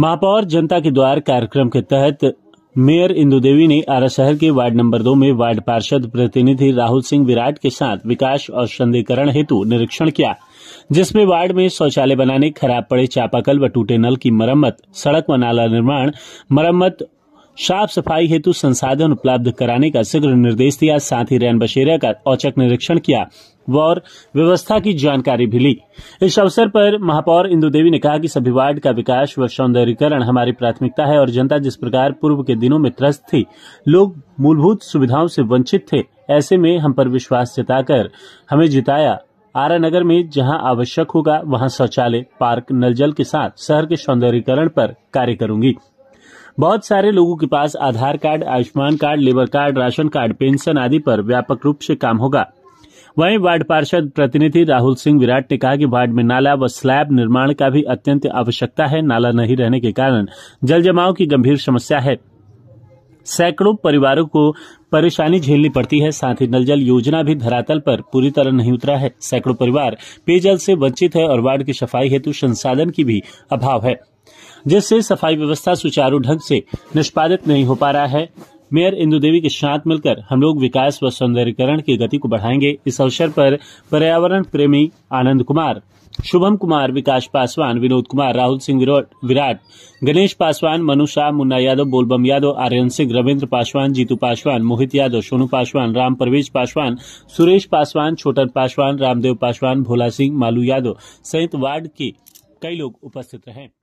महापौर जनता के द्वार कार्यक्रम के तहत मेयर इंदु देवी ने आरा शहर के वार्ड नंबर दो में वार्ड पार्षद प्रतिनिधि राहुल सिंह विराट के साथ विकास और संधिकरण हेतु निरीक्षण किया जिसमें वार्ड में शौचालय बनाने खराब पड़े चापाकल व टूटे नल की मरम्मत सड़क व नाला निर्माण मरम्मत साफ सफाई हेतु संसाधन उपलब्ध कराने का शीघ्र निर्देश दिया साथ ही रैन बशेरिया का औचक निरीक्षण किया व व्यवस्था की जानकारी भी ली इस अवसर पर महापौर इंदु देवी ने कहा कि सभी वार्ड का विकास व सौंदर्यीकरण हमारी प्राथमिकता है और जनता जिस प्रकार पूर्व के दिनों में त्रस्त थी लोग मूलभूत सुविधाओं से वंचित थे ऐसे में हम पर विश्वास जताकर हमें जिताया आरा नगर में जहां आवश्यक होगा वहां शौचालय पार्क नल जल के साथ शहर के सौंदर्यीकरण पर कार्य करूंगी बहुत सारे लोगों के पास Aadhaar card Ayushman card labour card ration card pension आदि पर व्यापक रूप से काम होगा वहीं वार्ड पार्षद प्रतिनिधि राहुल सिंह विराट ने कहा कि वार्ड में नाला व स्लैब निर्माण का भी अत्यंत आवश्यकता है नाला नहीं रहने के कारण जल जमाव की गंभीर समस्या है सैकड़ों परिवारों को परेशानी झेलनी पड़ती है साथ ही नल जल योजना भी धरातल पर पूरी तरह नहीं उतरा है सैकड़ों परिवार पेयजल से वंचित है और वार्ड की सफाई हेतु संसाधन की भी अभाव है जिससे सफाई व्यवस्था सुचारू ढंग से निष्पादित नहीं हो पा रहा है मेयर इंदु देवी के साथ मिलकर हम लोग विकास व सौंदर्यकरण की गति को बढ़ाएंगे इस अवसर पर पर्यावरण प्रेमी आनंद कुमार शुभम कुमार विकास पासवान विनोद कुमार राहुल सिंह विराट गणेश पासवान मनु शाह मुन्ना यादव बोलबम यादव आर्यन सिंह रविन्द्र पासवान जीतू पासवान मोहित यादव सोनू पासवान राम परवेज पासवान सुरेश पासवान छोटन पासवान रामदेव पासवान भोला सिंह मालू यादव सहित वार्ड के कई लोग उपस्थित रहें